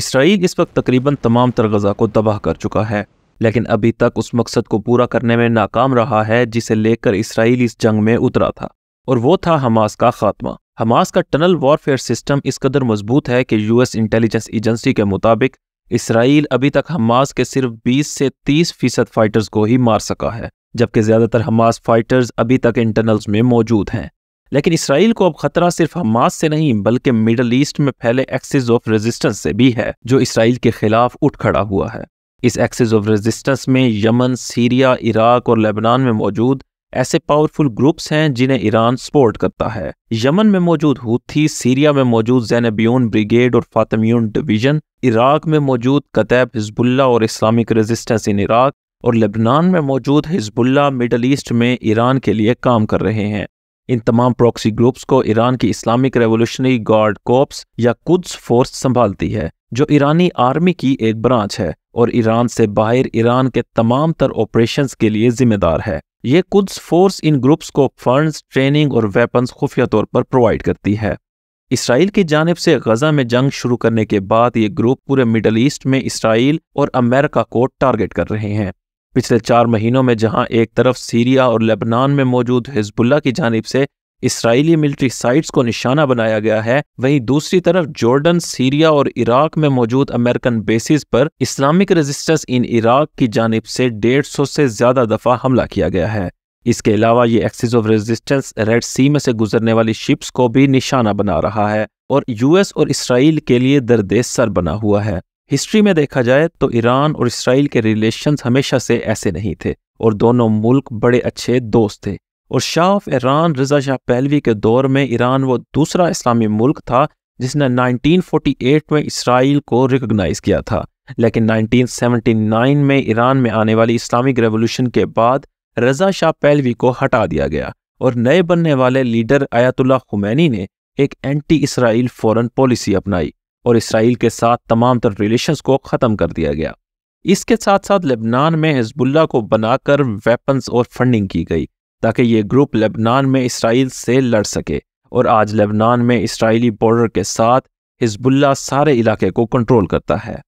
Israel इस वक्त तकरीबन तमाम तर गजा को तबाह कर चुका है लेकिन अभी तक उस मकसद को पूरा करने में नाकाम रहा है जिसे लेकर इसराइल इस जंग में उतरा था और वो था हमास का खात्मा हमास का टनल वॉरफेयर सिस्टम इस कदर मजबूत है कि यूएस इंटेलिजेंस एजेंसी के मुताबिक इसराइल अभी तक हमास के सिर्फ 20 से 30 फीसद फाइटर्स को ही मार सका है जबकि ज्यादातर हमास फाइटर्स अभी तक इंटरनल्स में मौजूद हैं लेकिन इसराइल को अब खतरा सिर्फ हमास से नहीं बल्कि मिडल ईस्ट में फैले एक्सिस ऑफ रेजिस्टेंस से भी है जो इसराइल के खिलाफ उठ खड़ा हुआ है इस एक्सिस ऑफ रेजिस्टेंस में यमन सीरिया इराक और लेबनान में मौजूद ऐसे पावरफुल ग्रुप्स हैं जिन्हें ईरान सपोर्ट करता है यमन में मौजूद हुथी सीरिया में मौजूद जैनबियन ब्रिगेड और फातमियन डिवीजन इराक में मौजूद कतैब हिजबुल्ला और इस्लामिक रेजिस्टेंस इन इराक और लेबनान में मौजूद हिजबुल्ला मिडल ईस्ट में ईरान के लिए काम कर रहे हैं इन तमाम प्रॉक्सी ग्रुप्स को ईरान की इस्लामिक रेवोल्यूशनरी गार्ड कोप्स या कुद्स फोर्स संभालती है जो ईरानी आर्मी की एक ब्रांच है और ईरान से बाहर ईरान के तमाम तर ऑपरेशन के लिए जिम्मेदार है ये कुद्स फोर्स इन ग्रुप्स को फंड्स ट्रेनिंग और वेपन्स खुफिया तौर पर प्रोवाइड करती है इसराइल की जानब से गजा में जंग शुरू करने के बाद ये ग्रुप पूरे मिडल ईस्ट में इसराइल और अमेरिका को टारगेट कर रहे हैं पिछले चार महीनों में जहां एक तरफ सीरिया और लेबनान में मौजूद हिजबुल्ला की जानब से इसराइली मिलिट्री साइट्स को निशाना बनाया गया है वहीं दूसरी तरफ जॉर्डन सीरिया और इराक में मौजूद अमेरिकन बेसिस पर इस्लामिक रेजिस्टेंस इन इराक की जानब से डेढ़ सौ से ज्यादा दफा हमला किया गया है इसके अलावा ये axis of resistance Red Sea में से गुजरने वाली शिप्स को भी निशाना बना रहा है और यूएस और इसराइल के लिए दर्द सर बना हुआ है हिस्ट्री में देखा जाए तो ईरान और इसराइल के रिलेशंस हमेशा से ऐसे नहीं थे और दोनों मुल्क बड़े अच्छे दोस्त थे और Shah Iran Reza Shah Pahlavi के दौर में ईरान वो दूसरा इस्लामी मुल्क था जिसने 1948 में इसराइल को रिकॉग्नाइज किया था लेकिन 1979 में ईरान में आने वाली इस्लामिक रेवोल्यूशन के बाद रजा शाह पहलवी को हटा दिया गया और नए बनने वाले लीडर आयातुल्ला खुमैनी ने एक एंटी इसराइल फॉरेन पॉलिसी अपनाई और इसराइल के साथ तमाम तर रिलेशंस को ख़त्म कर दिया गया इसके साथ साथ लेबनान में हिजबुल्ला को बनाकर वेपन्स और फंडिंग की गई ताकि ये ग्रुप लेबनान में इसराइल से लड़ सके और आज लेबनान में इसराइली बॉर्डर के साथ हिजबुल्ला सारे इलाके को कंट्रोल करता है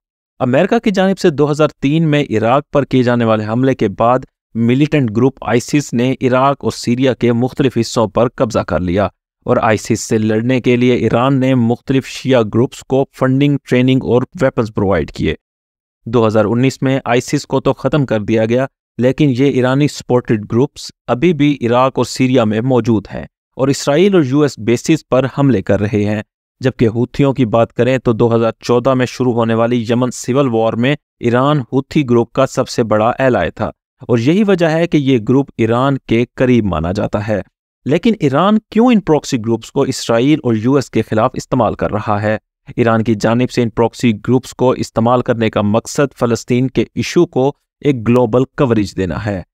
अमेरिका की जानब से 2003 में इराक पर किए जाने वाले हमले के बाद मिलिटेंट ग्रुप आइसिस ने इराक और सीरिया के मुख्तलिफ हिस्सों पर कब्जा कर लिया और आईसिस से लड़ने के लिए ईरान ने मुख्तलिफ शिया ग्रुप्स को फंडिंग ट्रेनिंग और वेपन्स प्रोवाइड किए 2019 में आईसिस को तो ख़त्म कर दिया गया लेकिन ये ईरानी सपोर्टेड ग्रुप्स अभी भी इराक और सीरिया में मौजूद हैं और इसराइल और यूएस बेसिस पर हमले कर रहे हैं जबकि हूथियों की बात करें तो 2014 में शुरू होने वाली यमन सिविल वॉर में ईरान हूथी ग्रुप का सबसे बड़ा एलाय था और यही वजह है कि ये ग्रुप ईरान के करीब माना जाता है लेकिन ईरान क्यों इन प्रॉक्सी ग्रुप्स को इसराइल और यूएस के खिलाफ इस्तेमाल कर रहा है ईरान की जानब से इन प्रॉक्सी ग्रुप्स को इस्तेमाल करने का मकसद फ़लस्तीन के इशू को एक ग्लोबल कवरेज देना है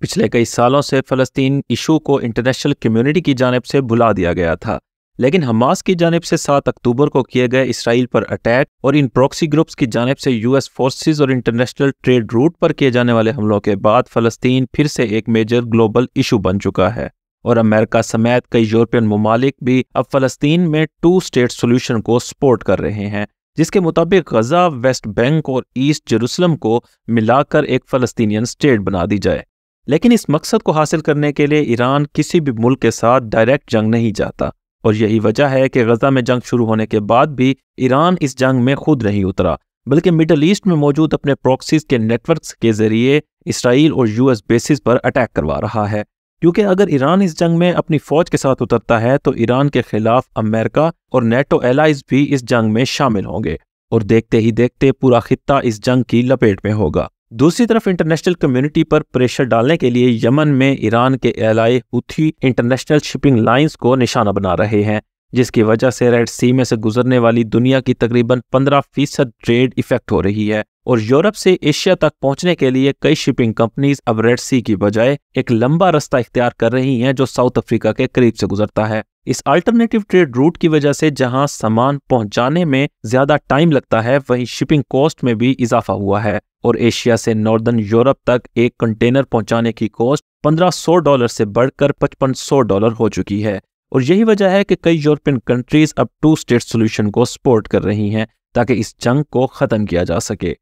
पिछले कई सालों से फ़लस्तीन इशू को इंटरनेशनल कम्युनिटी की जानब से भुला दिया गया था लेकिन हमास की जानब से सात अक्टूबर को किए गए इसराइल पर अटैक और इन प्रॉक्सी ग्रुप्स की जानब से यूएस फोर्सेस और इंटरनेशनल ट्रेड रूट पर किए जाने वाले हमलों के बाद फ़लस्तीन फिर से एक मेजर ग्लोबल इशू बन चुका है और अमेरिका समेत कई यूरोपियन ममालिक भी अब फलस्तीन में टू स्टेट सोल्यूशन को सपोर्ट कर रहे हैं जिसके मुताबिक गजा वेस्ट बैंक और ईस्ट जेरूसलम को मिलाकर एक फलस्तीनियन स्टेट बना दी जाए लेकिन इस मकसद को हासिल करने के लिए ईरान किसी भी मुल्क के साथ डायरेक्ट जंग नहीं जाता और यही वजह है कि गजा में जंग शुरू होने के बाद भी ईरान इस जंग में खुद नहीं उतरा बल्कि मिडल ईस्ट में मौजूद अपने प्रॉक्सीज के नेटवर्क के जरिए इसराइल और यूएस बेसिस पर अटैक करवा रहा है क्योंकि अगर ईरान इस जंग में अपनी फौज के साथ उतरता है तो ईरान के खिलाफ अमेरिका और नेटो एलाइज भी इस जंग में शामिल होंगे और देखते ही देखते पूरा खिता इस जंग की लपेट में होगा दूसरी तरफ इंटरनेशनल कम्युनिटी पर प्रेशर डालने के लिए यमन में ईरान के ally Houthi international shipping lines को निशाना बना रहे हैं जिसकी वजह से रेड सी में से गुजरने वाली दुनिया की तकरीबन 15 फीसद ट्रेड इफेक्ट हो रही है और यूरोप से एशिया तक पहुंचने के लिए कई शिपिंग कंपनीज अब रेड सी की बजाय एक लंबा रास्ता इख्तियार कर रही हैं जो साउथ अफ्रीका के करीब से गुजरता है इस अल्टरनेटिव ट्रेड रूट की वजह से जहां सामान पहुंचाने में ज्यादा टाइम लगता है वहीं शिपिंग कॉस्ट में भी इजाफा हुआ है और एशिया से नॉर्दर्न यूरोप तक एक कंटेनर पहुंचाने की कॉस्ट 1500 डॉलर से बढ़कर 5500 डॉलर हो चुकी है और यही वजह है कि कई यूरोपियन कंट्रीज अब टू स्टेट सोल्यूशन को सपोर्ट कर रही हैं ताकि इस जंग को खत्म किया जा सके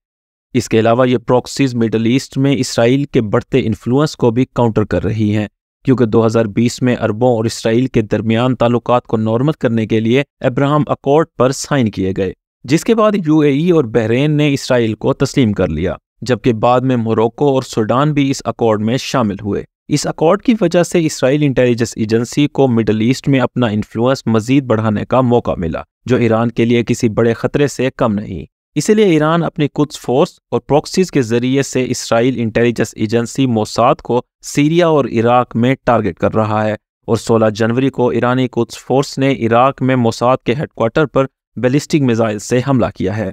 इसके अलावा ये प्रॉक्सीज मिडल ईस्ट में इसराइल के बढ़ते इन्फ्लुएंस को भी काउंटर कर रही हैं क्योंकि 2020 में अरबों और इसराइल के दरमियान ताल्लुक को नॉर्मल करने के लिए अब्राहम अकॉर्ड पर साइन किए गए जिसके बाद यूएई e और बहरेन ने इसराइल को तस्लीम कर लिया जबकि बाद में मोरक्को और सूडान भी इस अकॉर्ड में शामिल हुए इस अकॉर्ड की वजह से इसराइल इंटेलिजेंस एजेंसी को मिडल ईस्ट में अपना इन्फ्लुएंस मजीद बढ़ाने का मौका मिला जो ईरान के लिए किसी बड़े खतरे से कम नहीं इसलिए ईरान अपनी कुछ फोर्स और प्रॉक्सीज के जरिए से इसराइल इंटेलिजेंस एजेंसी मोसाद को सीरिया और इराक में टारगेट कर रहा है और 16 जनवरी को ईरानी कुछ फोर्स ने इराक में मोसाद के हेडक्वार्टर पर बैलिस्टिक मिसाइल से हमला किया है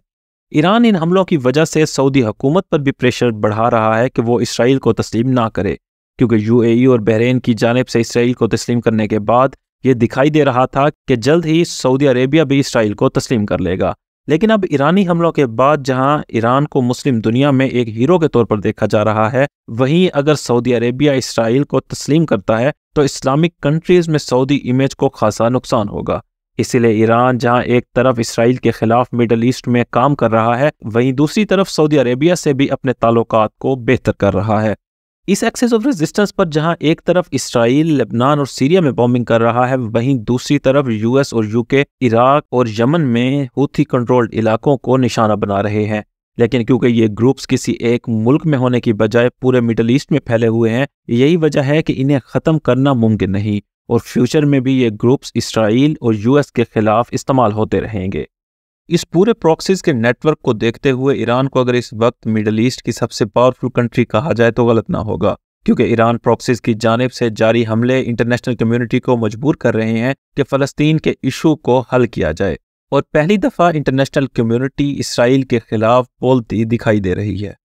ईरान इन हमलों की वजह से सऊदी हुकूमत पर भी प्रेशर बढ़ा रहा है कि वो इसराइल को तस्लीम ना करे क्योंकि यूएई e और बहरीन की जानब से इसराइल को तस्लीम करने के बाद ये दिखाई दे रहा था कि जल्द ही सऊदी अरेबिया भी इसराइल को तस्लीम कर लेगा लेकिन अब ईरानी हमलों के बाद जहां ईरान को मुस्लिम दुनिया में एक हीरो के तौर पर देखा जा रहा है वहीं अगर सऊदी अरेबिया इसराइल को तस्लीम करता है तो इस्लामिक कंट्रीज में सऊदी इमेज को खासा नुकसान होगा इसीलिए ईरान जहां एक तरफ इसराइल के खिलाफ मिडल ईस्ट में काम कर रहा है वहीं दूसरी तरफ सऊदी अरेबिया से भी अपने ताल्लुक को बेहतर कर रहा है इस एक्सेस ऑफ रेजिस्टेंस पर जहां एक तरफ इसराइल लेबनान और सीरिया में बॉम्बिंग कर रहा है वहीं दूसरी तरफ यूएस और यूके इराक और यमन में हूथी कंट्रोल्ड इलाकों को निशाना बना रहे हैं लेकिन क्योंकि ये ग्रुप्स किसी एक मुल्क में होने की बजाय पूरे मिडल ईस्ट में फैले हुए हैं यही वजह है कि इन्हें ख़त्म करना मुमकिन नहीं और फ्यूचर में भी ये ग्रुप्स इसराइल और यूएस के खिलाफ इस्तेमाल होते रहेंगे इस पूरे प्रॉक्सीज के नेटवर्क को देखते हुए ईरान को अगर इस वक्त मिडल ईस्ट की सबसे पावरफुल कंट्री कहा जाए तो गलत ना होगा क्योंकि ईरान प्रॉक्सीज की जानब से जारी हमले इंटरनेशनल कम्युनिटी को मजबूर कर रहे हैं कि फ़लस्तीन के इशू को हल किया जाए और पहली दफ़ा इंटरनेशनल कम्युनिटी इसराइल के खिलाफ बोलती दिखाई दे रही है